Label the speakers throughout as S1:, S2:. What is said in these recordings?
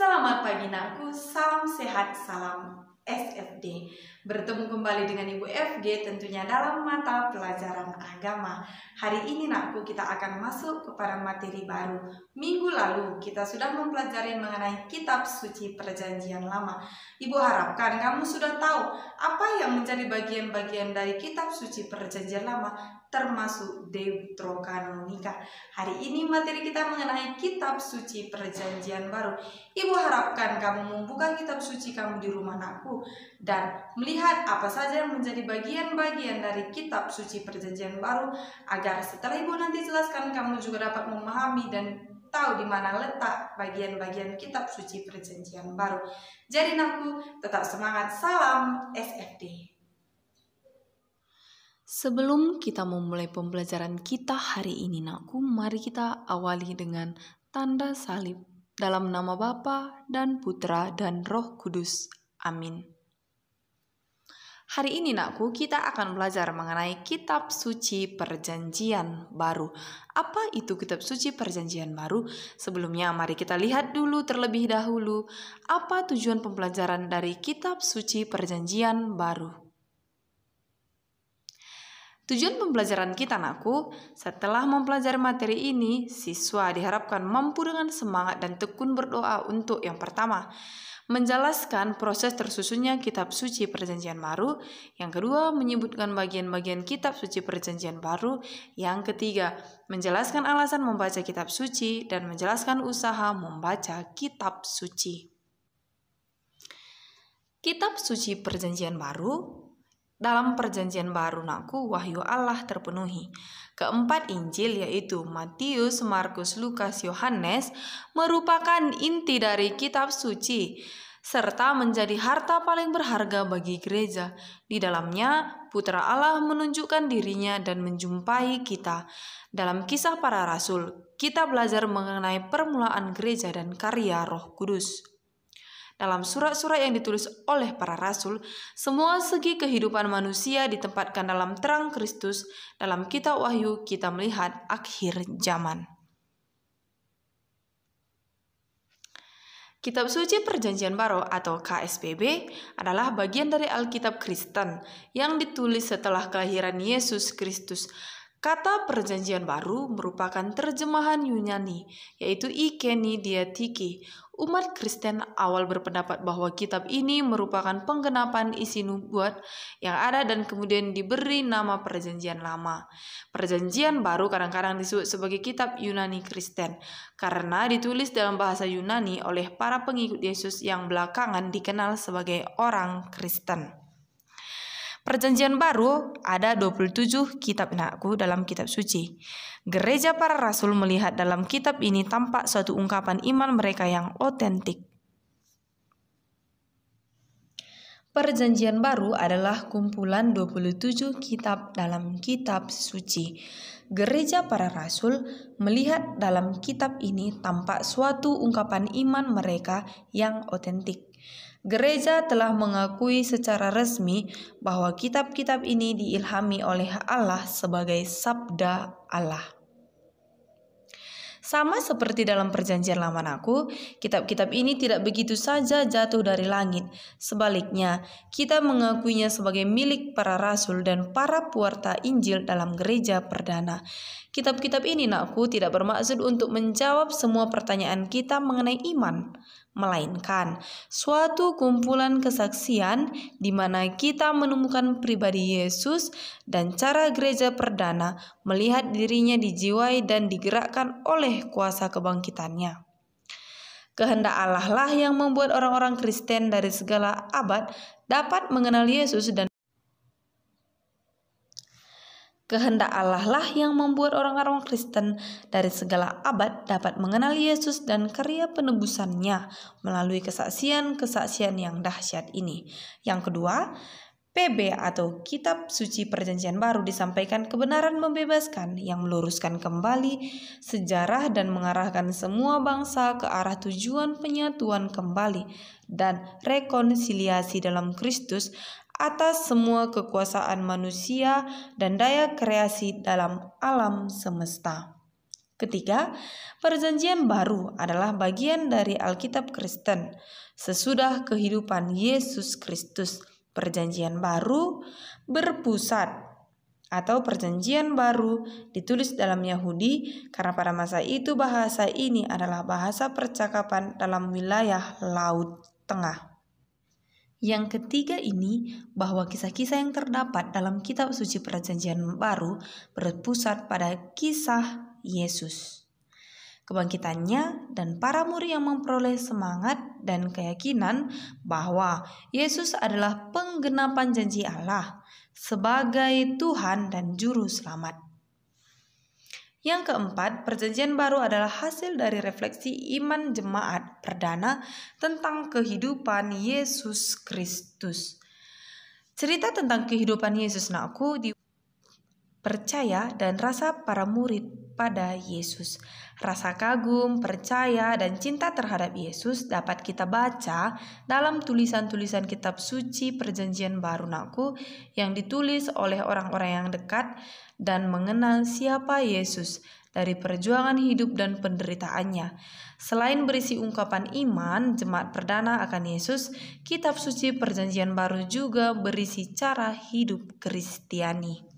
S1: Selamat pagi Naku, salam sehat, salam SFD. Bertemu kembali dengan Ibu FG tentunya dalam mata pelajaran agama. Hari ini Naku kita akan masuk kepada materi baru. Minggu lalu kita sudah mempelajari mengenai kitab suci perjanjian lama. Ibu harapkan kamu sudah tahu apa yang menjadi bagian-bagian dari kitab suci perjanjian lama termasuk Deutro Kanonika. Hari ini materi kita mengenai kitab suci perjanjian baru. Ibu harapkan kamu membuka kitab suci kamu di rumah anakku dan melihat apa saja yang menjadi bagian-bagian dari kitab suci perjanjian baru agar setelah ibu nanti jelaskan kamu juga dapat memahami dan tahu di mana letak bagian-bagian kitab suci perjanjian baru. Jadi aku tetap semangat. Salam SFD. Sebelum kita memulai pembelajaran kita hari ini, nakku, mari kita awali dengan tanda salib dalam nama Bapa dan Putra dan Roh Kudus. Amin. Hari ini, nakku, kita akan belajar mengenai Kitab Suci Perjanjian Baru. Apa itu Kitab Suci Perjanjian Baru? Sebelumnya, mari kita lihat dulu terlebih dahulu apa tujuan pembelajaran dari Kitab Suci Perjanjian Baru. Tujuan pembelajaran kita, anakku, setelah mempelajari materi ini, siswa diharapkan mampu dengan semangat dan tekun berdoa untuk yang pertama, menjelaskan proses tersusunnya kitab suci perjanjian baru, yang kedua menyebutkan bagian-bagian kitab suci perjanjian baru, yang ketiga menjelaskan alasan membaca kitab suci dan menjelaskan usaha membaca kitab suci. Kitab suci perjanjian baru dalam perjanjian baru naku wahyu Allah terpenuhi. Keempat Injil yaitu Matius, Markus, Lukas, Yohanes merupakan inti dari kitab suci serta menjadi harta paling berharga bagi gereja. Di dalamnya, Putra Allah menunjukkan dirinya dan menjumpai kita. Dalam kisah para rasul, kita belajar mengenai permulaan gereja dan karya Roh Kudus. Dalam surat-surat yang ditulis oleh para rasul, semua segi kehidupan manusia ditempatkan dalam terang Kristus. Dalam kitab Wahyu kita melihat akhir zaman. Kitab Suci Perjanjian Baru atau KSPB adalah bagian dari Alkitab Kristen yang ditulis setelah kelahiran Yesus Kristus Kata perjanjian baru merupakan terjemahan Yunani, yaitu Ikeni Diatiki. Umat Kristen awal berpendapat bahwa kitab ini merupakan penggenapan isi nubuat yang ada dan kemudian diberi nama perjanjian lama. Perjanjian baru kadang-kadang disebut sebagai kitab Yunani Kristen, karena ditulis dalam bahasa Yunani oleh para pengikut Yesus yang belakangan dikenal sebagai orang Kristen. Perjanjian Baru ada 27 kitab naku dalam kitab suci. Gereja para rasul melihat dalam kitab ini tampak suatu ungkapan iman mereka yang otentik. Perjanjian Baru adalah kumpulan 27 kitab dalam kitab suci. Gereja para rasul melihat dalam kitab ini tampak suatu ungkapan iman mereka yang otentik. Gereja telah mengakui secara resmi bahwa kitab-kitab ini diilhami oleh Allah sebagai sabda Allah. Sama seperti dalam perjanjian lama aku, kitab-kitab ini tidak begitu saja jatuh dari langit. Sebaliknya, kita mengakuinya sebagai milik para rasul dan para puarta Injil dalam gereja perdana. Kitab-kitab ini, nakku, tidak bermaksud untuk menjawab semua pertanyaan kita mengenai iman melainkan suatu kumpulan kesaksian di mana kita menemukan pribadi Yesus dan cara gereja perdana melihat dirinya dijiwai dan digerakkan oleh kuasa kebangkitannya. Kehendak Allah lah yang membuat orang-orang Kristen dari segala abad dapat mengenal Yesus dan Kehendak Allah lah yang membuat orang-orang Kristen dari segala abad dapat mengenal Yesus dan karya penebusannya melalui kesaksian-kesaksian yang dahsyat ini. Yang kedua, PB atau Kitab Suci Perjanjian Baru disampaikan kebenaran membebaskan yang meluruskan kembali sejarah dan mengarahkan semua bangsa ke arah tujuan penyatuan kembali dan rekonsiliasi dalam Kristus atas semua kekuasaan manusia dan daya kreasi dalam alam semesta. Ketiga, Perjanjian Baru adalah bagian dari Alkitab Kristen. Sesudah kehidupan Yesus Kristus, Perjanjian Baru berpusat atau perjanjian baru ditulis dalam Yahudi karena pada masa itu bahasa ini adalah bahasa percakapan dalam wilayah Laut Tengah. Yang ketiga ini bahwa kisah-kisah yang terdapat dalam kitab suci perjanjian baru berpusat pada kisah Yesus. Kebangkitannya dan para murid yang memperoleh semangat dan keyakinan bahwa Yesus adalah penggenapan janji Allah sebagai Tuhan dan Juru Selamat. Yang keempat, perjanjian baru adalah hasil dari refleksi iman jemaat perdana tentang kehidupan Yesus Kristus. Cerita tentang kehidupan Yesus Naku dipercaya dan rasa para murid pada Yesus. Rasa kagum, percaya, dan cinta terhadap Yesus dapat kita baca dalam tulisan-tulisan kitab suci Perjanjian Baru Naku yang ditulis oleh orang-orang yang dekat dan mengenal siapa Yesus dari perjuangan hidup dan penderitaannya. Selain berisi ungkapan iman, jemaat perdana akan Yesus, kitab suci Perjanjian Baru juga berisi cara hidup Kristiani.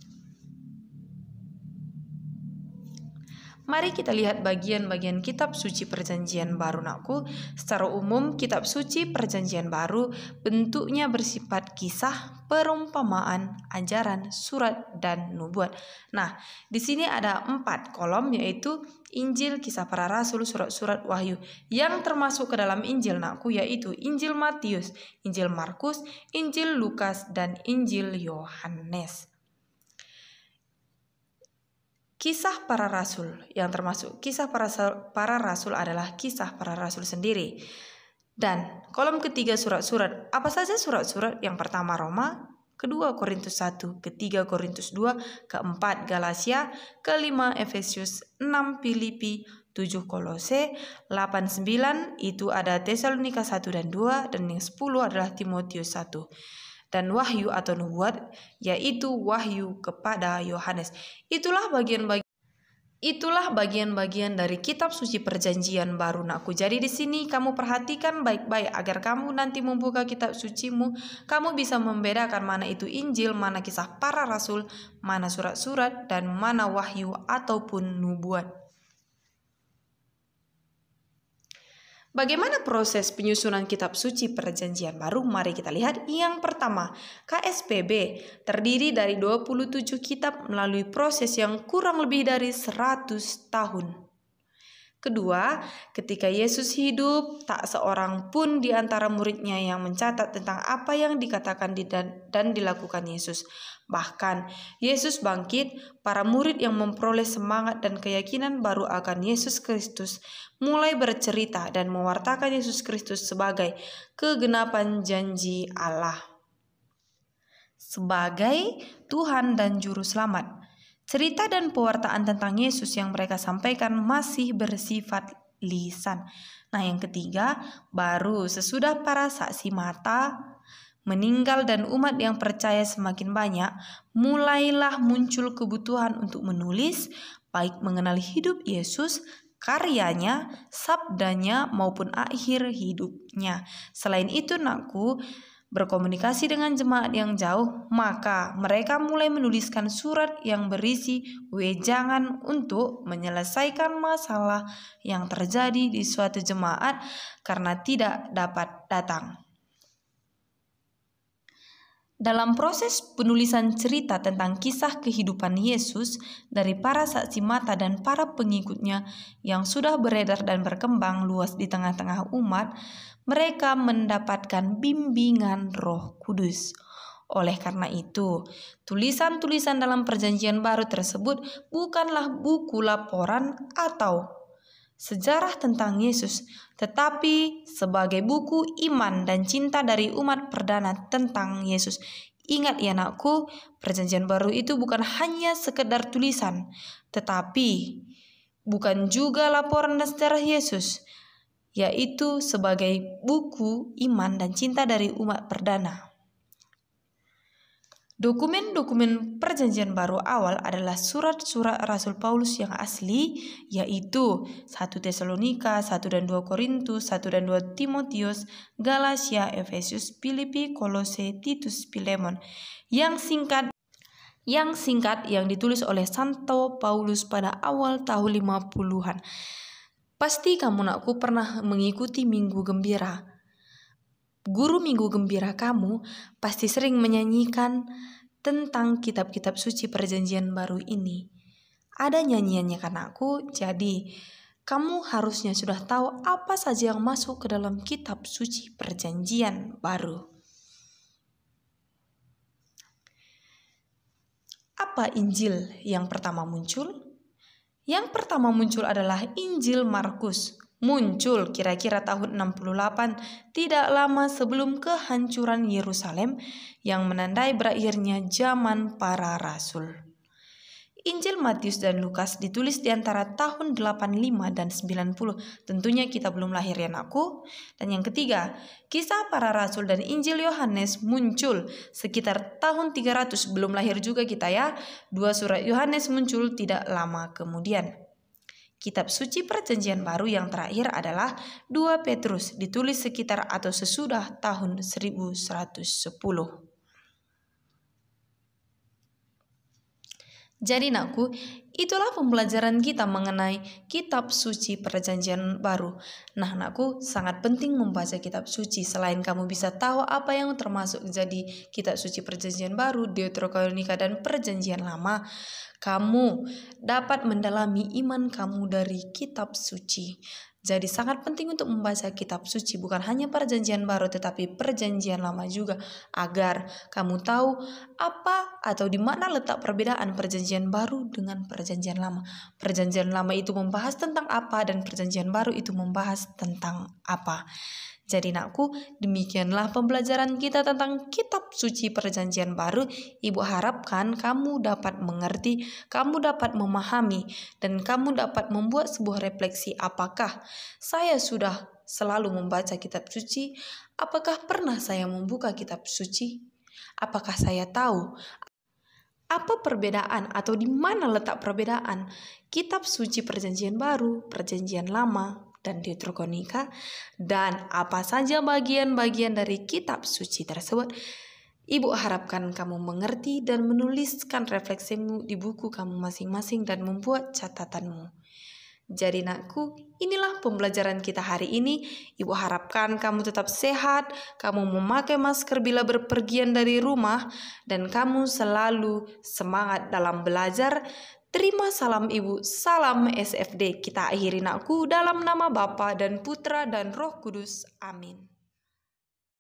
S1: Mari kita lihat bagian-bagian kitab suci perjanjian baru nakku. Secara umum, kitab suci perjanjian baru bentuknya bersifat kisah, perumpamaan, ajaran, surat, dan nubuat. Nah, di sini ada empat kolom yaitu Injil, kisah para rasul, surat-surat wahyu. Yang termasuk ke dalam Injil nakku yaitu Injil Matius, Injil Markus, Injil Lukas, dan Injil Yohanes. Kisah para rasul yang termasuk kisah para rasul, para rasul adalah kisah para rasul sendiri. Dan kolom ketiga surat-surat, apa saja surat-surat yang pertama Roma, kedua Korintus 1, ketiga Korintus 2, keempat Galasia, kelima Efesus, enam Filipi, tujuh Kolose, delapan sembilan itu ada Tesalonika 1 dan 2, dan yang sepuluh adalah Timotius 1 dan wahyu atau nubuat yaitu wahyu kepada Yohanes. Itulah bagian-bagian Itulah bagian-bagian dari kitab suci perjanjian baru naku. Jadi di sini kamu perhatikan baik-baik agar kamu nanti membuka kitab sucimu, kamu bisa membedakan mana itu Injil, mana kisah para rasul, mana surat-surat, dan mana wahyu ataupun nubuat. Bagaimana proses penyusunan kitab suci perjanjian baru? Mari kita lihat. Yang pertama, KSPB terdiri dari 27 kitab melalui proses yang kurang lebih dari 100 tahun. Kedua, ketika Yesus hidup, tak seorang pun di antara muridnya yang mencatat tentang apa yang dikatakan dan dilakukan Yesus. Bahkan, Yesus bangkit, para murid yang memperoleh semangat dan keyakinan baru akan Yesus Kristus mulai bercerita dan mewartakan Yesus Kristus sebagai kegenapan janji Allah. Sebagai Tuhan dan Juru Selamat, Cerita dan pewartaan tentang Yesus yang mereka sampaikan masih bersifat lisan. Nah, yang ketiga, baru sesudah para saksi mata meninggal dan umat yang percaya semakin banyak, mulailah muncul kebutuhan untuk menulis, baik mengenali hidup Yesus, karyanya, sabdanya, maupun akhir hidupnya. Selain itu, Nakku berkomunikasi dengan jemaat yang jauh, maka mereka mulai menuliskan surat yang berisi wejangan untuk menyelesaikan masalah yang terjadi di suatu jemaat karena tidak dapat datang. Dalam proses penulisan cerita tentang kisah kehidupan Yesus dari para saksi mata dan para pengikutnya yang sudah beredar dan berkembang luas di tengah-tengah umat, mereka mendapatkan bimbingan Roh Kudus. Oleh karena itu, tulisan-tulisan dalam Perjanjian Baru tersebut bukanlah buku laporan atau sejarah tentang Yesus, tetapi sebagai buku iman dan cinta dari umat perdana tentang Yesus. Ingat ya anakku, perjanjian baru itu bukan hanya sekedar tulisan, tetapi bukan juga laporan dan sejarah Yesus, yaitu sebagai buku iman dan cinta dari umat perdana. Dokumen-dokumen perjanjian baru awal adalah surat-surat Rasul Paulus yang asli, yaitu 1 Tesalonika, 1 dan 2 Korintus, 1 dan 2 Timotius, Galatia, Efesus, Filipi, Kolose, Titus, Filemon, yang singkat yang singkat yang ditulis oleh Santo Paulus pada awal tahun 50-an. Pasti kamu nakku pernah mengikuti Minggu Gembira. Guru Minggu Gembira kamu pasti sering menyanyikan tentang kitab-kitab suci perjanjian baru ini. Ada nyanyiannya kan aku, jadi kamu harusnya sudah tahu apa saja yang masuk ke dalam kitab suci perjanjian baru. Apa Injil yang pertama muncul? Yang pertama muncul adalah Injil Markus muncul kira-kira tahun 68 tidak lama sebelum kehancuran Yerusalem yang menandai berakhirnya zaman para rasul. Injil Matius dan Lukas ditulis di antara tahun 85 dan 90. Tentunya kita belum lahir ya anakku. Dan yang ketiga, kisah para rasul dan Injil Yohanes muncul sekitar tahun 300. Belum lahir juga kita ya. Dua surat Yohanes muncul tidak lama kemudian. Kitab suci Perjanjian Baru yang terakhir adalah 2 Petrus, ditulis sekitar atau sesudah tahun 1110. Jadi naku. Itulah pembelajaran kita mengenai kitab suci perjanjian baru. Nah, anakku, sangat penting membaca kitab suci. Selain kamu bisa tahu apa yang termasuk jadi kitab suci perjanjian baru, Deuterokanonika dan perjanjian lama, kamu dapat mendalami iman kamu dari kitab suci. Jadi sangat penting untuk membaca kitab suci bukan hanya perjanjian baru tetapi perjanjian lama juga agar kamu tahu apa atau di mana letak perbedaan perjanjian baru dengan perjanjian lama. Perjanjian lama itu membahas tentang apa dan perjanjian baru itu membahas tentang apa. Jadi nakku, demikianlah pembelajaran kita tentang kitab suci perjanjian baru. Ibu harapkan kamu dapat mengerti, kamu dapat memahami, dan kamu dapat membuat sebuah refleksi apakah saya sudah selalu membaca kitab suci, apakah pernah saya membuka kitab suci, apakah saya tahu apa perbedaan atau di mana letak perbedaan kitab suci perjanjian baru, perjanjian lama, dan Deuteronomika dan apa saja bagian-bagian dari kitab suci tersebut. Ibu harapkan kamu mengerti dan menuliskan refleksimu di buku kamu masing-masing dan membuat catatanmu. Jadi nakku, inilah pembelajaran kita hari ini. Ibu harapkan kamu tetap sehat, kamu memakai masker bila berpergian dari rumah, dan kamu selalu semangat dalam belajar Terima salam Ibu, salam SFD. Kita akhiri naku dalam nama Bapa dan Putra dan Roh Kudus. Amin.